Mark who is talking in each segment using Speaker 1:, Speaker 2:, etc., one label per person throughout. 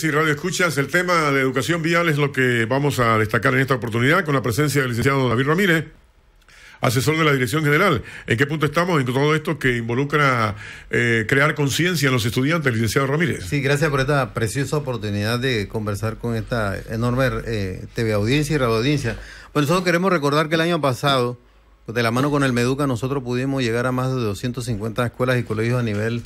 Speaker 1: Sí, Radio Escuchas, el tema de educación vial es lo que vamos a destacar en esta oportunidad con la presencia del licenciado David Ramírez, asesor de la Dirección General. ¿En qué punto estamos en todo esto que involucra eh, crear conciencia en los estudiantes, licenciado Ramírez? Sí, gracias por esta preciosa
Speaker 2: oportunidad de conversar con esta enorme eh, TV audiencia y radio audiencia. Bueno, nosotros queremos recordar que el año pasado, de la mano con el Meduca, nosotros pudimos llegar a más de 250 escuelas y colegios a nivel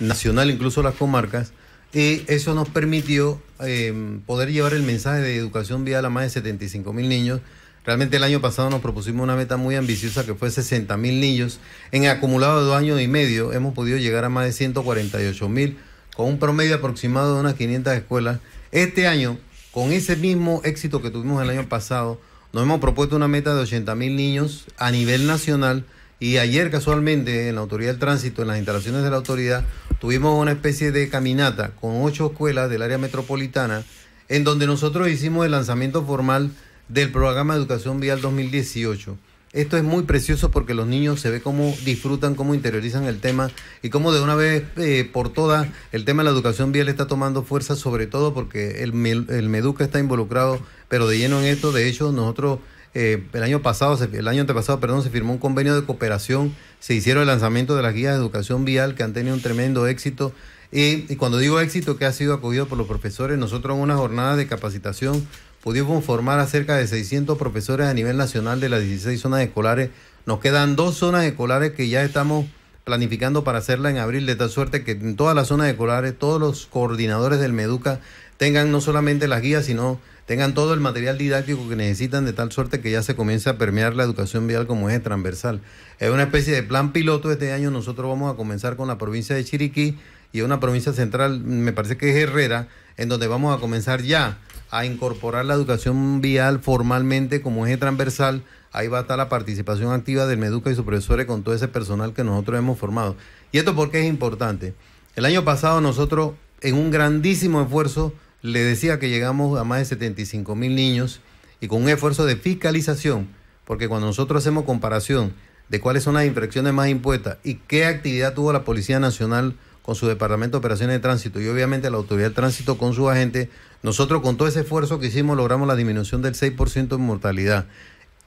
Speaker 2: nacional, incluso las comarcas. Y eso nos permitió eh, poder llevar el mensaje de educación vial a más de 75 mil niños. Realmente el año pasado nos propusimos una meta muy ambiciosa que fue 60 mil niños. En acumulado de dos años y medio hemos podido llegar a más de 148 mil, con un promedio aproximado de unas 500 escuelas. Este año, con ese mismo éxito que tuvimos el año pasado, nos hemos propuesto una meta de 80 mil niños a nivel nacional. Y ayer casualmente en la Autoridad del Tránsito, en las instalaciones de la autoridad, tuvimos una especie de caminata con ocho escuelas del área metropolitana, en donde nosotros hicimos el lanzamiento formal del programa Educación Vial 2018. Esto es muy precioso porque los niños se ve cómo disfrutan, cómo interiorizan el tema y cómo de una vez eh, por todas el tema de la educación vial está tomando fuerza, sobre todo porque el, el Meduca está involucrado, pero de lleno en esto. De hecho, nosotros eh, el año pasado, el año antepasado, perdón, se firmó un convenio de cooperación, se hicieron el lanzamiento de las guías de educación vial que han tenido un tremendo éxito. y cuando digo éxito, que ha sido acogido por los profesores, nosotros en una jornada de capacitación pudimos formar a cerca de 600 profesores a nivel nacional de las 16 zonas escolares. Nos quedan dos zonas escolares que ya estamos planificando para hacerla en abril, de tal suerte que en todas las zonas escolares, todos los coordinadores del MEDUCA tengan no solamente las guías, sino tengan todo el material didáctico que necesitan de tal suerte que ya se comience a permear la educación vial como eje transversal. Es una especie de plan piloto este año, nosotros vamos a comenzar con la provincia de Chiriquí y una provincia central, me parece que es Herrera, en donde vamos a comenzar ya a incorporar la educación vial formalmente como eje transversal. Ahí va a estar la participación activa del Meduca y sus profesores con todo ese personal que nosotros hemos formado. ¿Y esto por qué es importante? El año pasado nosotros, en un grandísimo esfuerzo, le decía que llegamos a más de 75 mil niños y con un esfuerzo de fiscalización, porque cuando nosotros hacemos comparación de cuáles son las infracciones más impuestas y qué actividad tuvo la Policía Nacional con su Departamento de Operaciones de Tránsito y obviamente la Autoridad de Tránsito con su agente, nosotros con todo ese esfuerzo que hicimos logramos la disminución del 6% de mortalidad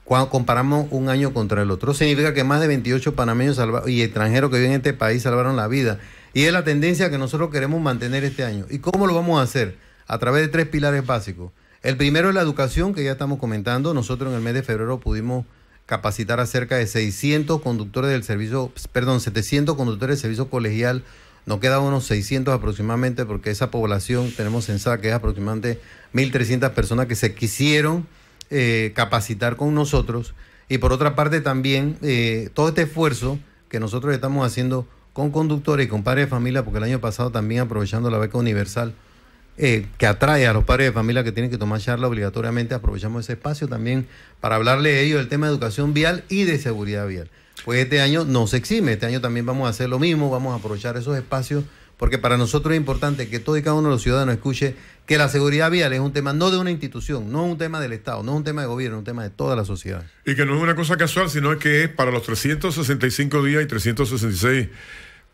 Speaker 2: cuando comparamos un año contra el otro. Significa que más de 28 panameños y extranjeros que viven en este país salvaron la vida. Y es la tendencia que nosotros queremos mantener este año. ¿Y cómo lo vamos a hacer? a través de tres pilares básicos. El primero es la educación, que ya estamos comentando. Nosotros en el mes de febrero pudimos capacitar a cerca de 600 conductores del servicio, perdón, 700 conductores del servicio colegial. Nos quedan unos 600 aproximadamente porque esa población tenemos sensada que es aproximadamente 1.300 personas que se quisieron eh, capacitar con nosotros. Y por otra parte también eh, todo este esfuerzo que nosotros estamos haciendo con conductores y con padres de familia, porque el año pasado también aprovechando la beca universal eh, que atrae a los padres de familia que tienen que tomar charla obligatoriamente, aprovechamos ese espacio también para hablarle a ellos del tema de educación vial y de seguridad vial. Pues este año no se exime, este año también vamos a hacer lo mismo, vamos a aprovechar esos espacios porque para nosotros es importante que todo y cada uno de los ciudadanos escuche que la seguridad vial es un tema no de una institución, no es un tema del Estado, no es un tema de gobierno, es un tema de toda la sociedad.
Speaker 1: Y que no es una cosa casual, sino que es para los 365 días y 366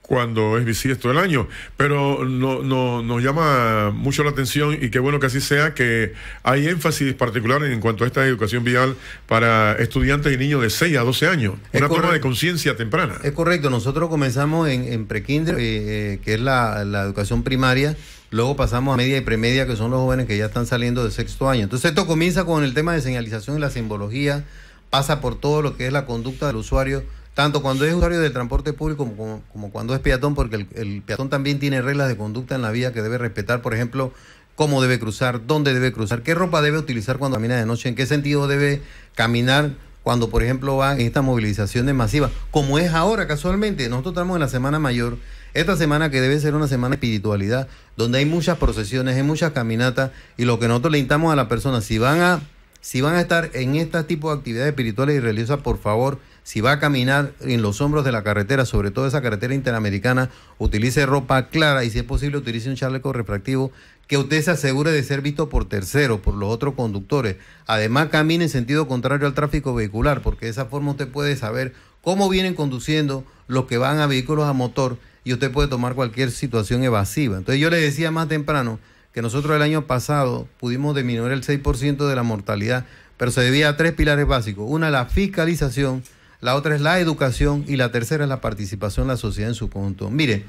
Speaker 1: cuando es todo el año. Pero nos llama mucho la atención y qué bueno que así sea, que hay énfasis particular en cuanto a esta educación vial para estudiantes y niños de 6 a 12 años. una forma de conciencia temprana.
Speaker 2: Es correcto, nosotros comenzamos en, en prekinder, eh, eh, que es la, la educación primaria. Luego pasamos a media y premedia, que son los jóvenes que ya están saliendo de sexto año. Entonces esto comienza con el tema de señalización y la simbología, pasa por todo lo que es la conducta del usuario tanto cuando es usuario del transporte público como, cuando es peatón, porque el, peatón también tiene reglas de conducta en la vía que debe respetar, por ejemplo, cómo debe cruzar, dónde debe cruzar, qué ropa debe utilizar cuando camina de noche, en qué sentido debe caminar cuando, por ejemplo, va en estas movilizaciones masivas, como es ahora casualmente. Nosotros estamos en la Semana Mayor, esta semana que debe ser una semana de espiritualidad, donde hay muchas procesiones, hay muchas caminatas, y lo que nosotros le instamos a la persona, si van a, si van a estar en este tipo de actividades espirituales y religiosas, por favor, si va a caminar en los hombros de la carretera, sobre todo esa carretera interamericana, utilice ropa clara y si es posible utilice un chaleco refractivo que usted se asegure de ser visto por terceros, por los otros conductores. Además, camine en sentido contrario al tráfico vehicular, porque de esa forma usted puede saber cómo vienen conduciendo los que van a vehículos a motor y usted puede tomar cualquier situación evasiva. Entonces yo le decía más temprano que nosotros el año pasado pudimos disminuir el 6% de la mortalidad, pero se debía a tres pilares básicos. Una, la fiscalización la otra es la educación y la tercera es la participación de la sociedad en su conjunto. Mire,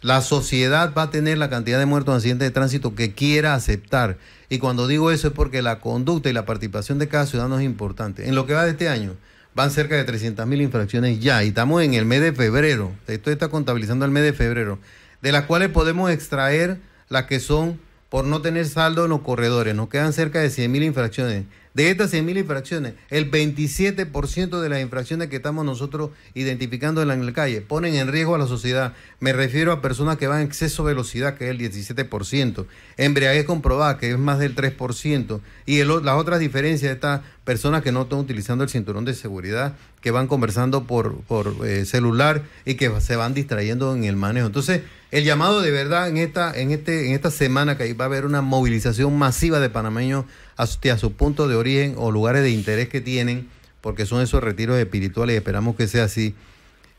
Speaker 2: la sociedad va a tener la cantidad de muertos en accidentes de tránsito que quiera aceptar. Y cuando digo eso es porque la conducta y la participación de cada ciudadano es importante. En lo que va de este año, van cerca de mil infracciones ya y estamos en el mes de febrero. Esto está contabilizando el mes de febrero, de las cuales podemos extraer las que son por no tener saldo en los corredores. Nos quedan cerca de mil infracciones. De estas 100.000 infracciones, el 27% de las infracciones que estamos nosotros identificando en la calle ponen en riesgo a la sociedad. Me refiero a personas que van en exceso de velocidad, que es el 17%, embriaguez comprobada, que es más del 3%, y las otras diferencias de estas personas que no están utilizando el cinturón de seguridad, que van conversando por, por eh, celular y que se van distrayendo en el manejo. Entonces, el llamado de verdad en esta, en este, en esta semana que va a haber una movilización masiva de panameños hacia su punto de origen o lugares de interés que tienen, porque son esos retiros espirituales y esperamos que sea así,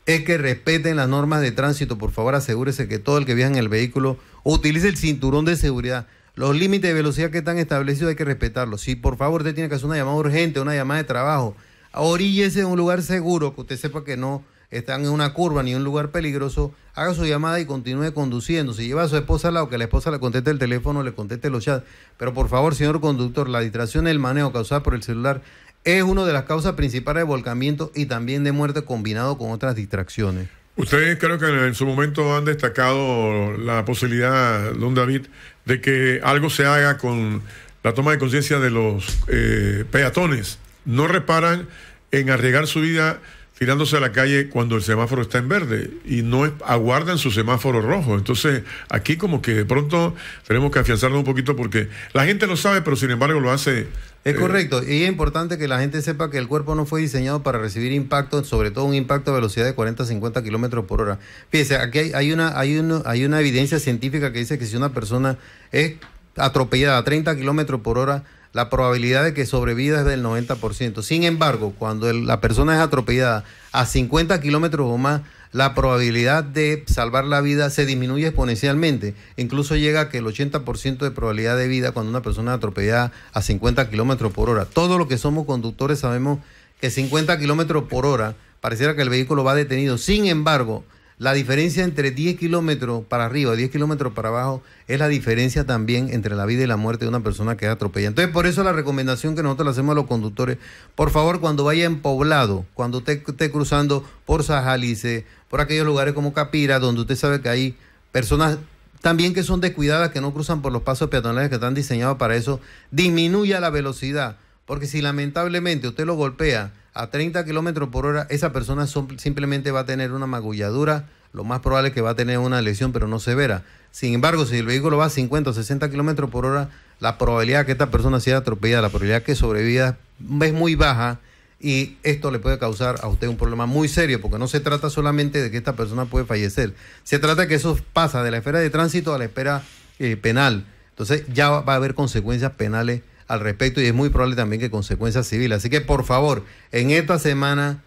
Speaker 2: es que respeten las normas de tránsito. Por favor, asegúrese que todo el que viaja en el vehículo utilice el cinturón de seguridad. Los límites de velocidad que están establecidos hay que respetarlos. Si por favor usted tiene que hacer una llamada urgente, una llamada de trabajo, oríllese en un lugar seguro, que usted sepa que no están en una curva ni en un lugar peligroso, haga su llamada y continúe conduciendo. Si lleva a su esposa al lado, que la esposa le conteste el teléfono, le conteste los chats. Pero por favor, señor conductor, la distracción del manejo causada por el celular es una de las causas principales de volcamiento y también de muerte combinado con otras distracciones.
Speaker 1: Ustedes creo que en su momento han destacado la posibilidad, don David, de que algo se haga con la toma de conciencia de los eh, peatones. No reparan en arriesgar su vida tirándose a la calle cuando el semáforo está en verde y no aguardan su semáforo rojo. Entonces, aquí como que de pronto tenemos que afianzarnos un poquito porque la gente lo sabe, pero sin embargo lo hace. Es eh, correcto, y es importante que la gente sepa que el cuerpo
Speaker 2: no fue diseñado para recibir impacto, sobre todo un impacto a velocidad de 40 50 kilómetros por hora. Fíjese, aquí hay, una, hay, una hay una evidencia científica que dice que si una persona es atropellada a 30 kilómetros por hora, la probabilidad de que sobreviva es del 90%. Sin embargo, cuando la persona es atropellada a 50 kilómetros o más, la probabilidad de salvar la vida se disminuye exponencialmente. Incluso llega a que el 80% de probabilidad de vida cuando una persona es atropellada a 50 kilómetros por hora. Todos los que somos conductores sabemos que 50 kilómetros por hora pareciera que el vehículo va detenido. Sin embargo, la diferencia entre 10 kilómetros para arriba y 10 kilómetros para abajo es la diferencia también entre la vida y la muerte de una persona que atropella. Entonces, por eso la recomendación que nosotros le hacemos a los conductores, por favor, cuando vaya en poblado, cuando usted esté cruzando por Sajalice, por aquellos lugares como Capira, donde usted sabe que hay personas también que son descuidadas, que no cruzan por los pasos peatonales que están diseñados para eso, disminuya la velocidad. Porque si lamentablemente usted lo golpea, a 30 kilómetros por hora, esa persona simplemente va a tener una magulladura, lo más probable es que va a tener una lesión, pero no severa. Sin embargo, si el vehículo va a 50 o 60 kilómetros por hora, la probabilidad de que esta persona sea atropellada, la probabilidad que sobreviva es muy baja y esto le puede causar a usted un problema muy serio, porque no se trata solamente de que esta persona puede fallecer, se trata de que eso pasa de la esfera de tránsito a la esfera eh, penal. Entonces ya va a haber consecuencias penales al respecto y es muy probable también que consecuencias civiles. Así que por favor, en esta semana,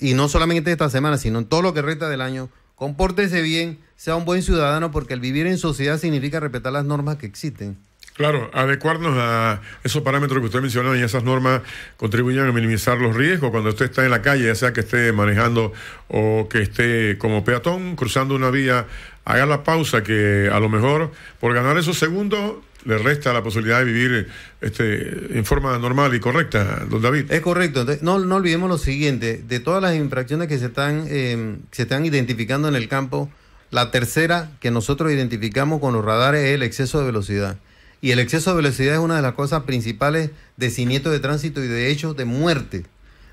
Speaker 2: y no solamente esta semana, sino en todo lo que resta del año, compórtese bien, sea un buen ciudadano, porque el vivir en sociedad significa respetar las normas que existen.
Speaker 1: Claro, adecuarnos a esos parámetros que usted mencionó y esas normas contribuyen a minimizar los riesgos cuando usted está en la calle, ya sea que esté manejando o que esté como peatón cruzando una vía, haga la pausa que a lo mejor por ganar esos segundos le resta la posibilidad de vivir este, en forma normal y correcta, don David. Es correcto. No,
Speaker 2: olvidemos lo siguiente, de todas las infracciones que se están, em, se están identificando en el campo, la tercera que nosotros identificamos con los radares es el exceso de velocidad. Y el exceso de velocidad es una de las cosas principales de siniestro de tránsito y de hecho de muerte.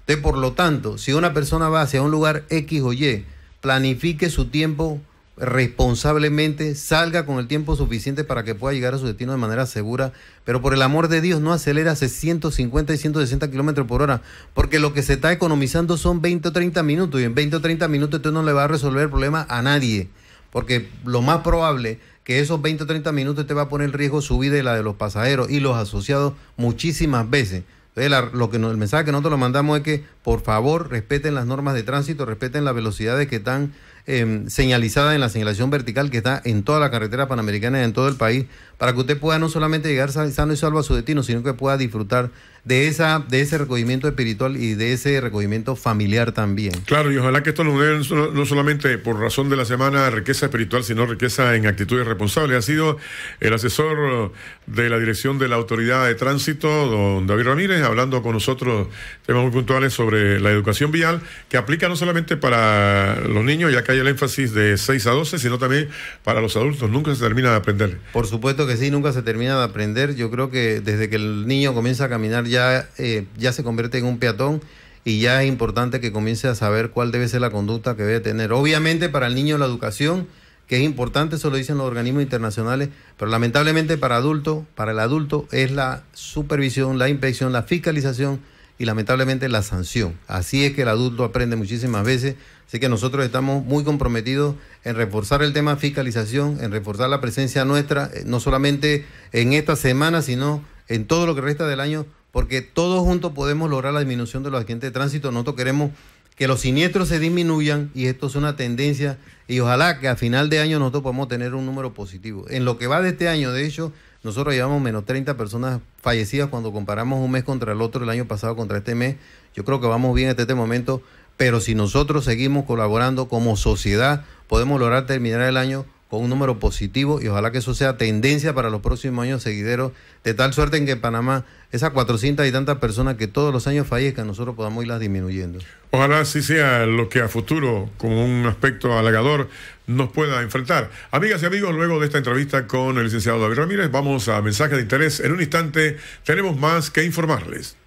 Speaker 2: Entonces, por lo tanto, si una persona va hacia un lugar X o Y, planifique su tiempo responsablemente, salga con el tiempo suficiente para que pueda llegar a su destino de manera segura, pero por el amor de Dios no acelera a 150 y 160 kilómetros por hora, porque lo que se está economizando son 20 o 30 minutos, y en 20 o 30 minutos usted no le va a resolver el problema a nadie, porque lo más probable que esos 20 o 30 minutos te va a poner en riesgo su vida y la de los pasajeros y los asociados muchísimas veces. Entonces, lo que el mensaje que nosotros lo mandamos es que, por favor, respeten las normas de tránsito, respeten las velocidades que están Em, señalizada en la señalización vertical que está en toda la carretera panamericana y en todo el país, para que usted pueda no solamente llegar sano y salvo a su destino, sino que pueda disfrutar de, esa, de ese recogimiento espiritual y de
Speaker 1: ese recogimiento familiar también. Claro, y ojalá que esto nos dé no solamente por razón de la semana riqueza espiritual, sino riqueza en actitudes responsables. Ha sido el asesor de la dirección de la Autoridad de Tránsito, don David Ramírez, hablando con nosotros temas muy puntuales sobre la educación vial, que aplica no solamente para los niños, ya que hay el énfasis de 6 a 12, sino también para los adultos. Nunca se termina de aprender. Por supuesto que sí, nunca se termina de aprender.
Speaker 2: Yo creo que desde que el niño comienza a caminar ya eh, ya, se convierte en un peatón y ya es importante que comience a saber cuál debe ser la conducta que debe tener. Obviamente para el niño la educación, que es importante, eso lo dicen los organismos internacionales, pero lamentablemente para adulto, para el adulto es la supervisión, la inspección, la fiscalización y lamentablemente la sanción. Así es que el adulto aprende muchísimas veces, así que nosotros estamos muy comprometidos en reforzar el tema fiscalización, en reforzar la presencia nuestra, eh, no solamente en esta semana, sino en todo lo que resta del año porque todos juntos podemos lograr la disminución de los accidentes de tránsito. Nosotros queremos que los siniestros se disminuyan y esto es una tendencia y ojalá que a final de año nosotros podamos tener un número positivo. En lo que va de este año, de hecho, nosotros llevamos menos 30 personas fallecidas cuando comparamos un mes contra el otro, el año pasado contra este mes. Yo creo que vamos bien hasta este momento, pero si nosotros seguimos colaborando como sociedad, podemos lograr terminar el año con un número positivo y ojalá que eso sea tendencia para los próximos años seguideros, de tal suerte en que Panamá esas 400 y tantas personas que todos los años fallezcan, nosotros podamos irlas
Speaker 1: disminuyendo. Ojalá así sea lo que a futuro, con un aspecto halagador, nos pueda enfrentar. Amigas y amigos, luego de esta entrevista con el licenciado David Ramírez, vamos a mensajes de interés. En un instante tenemos más que informarles.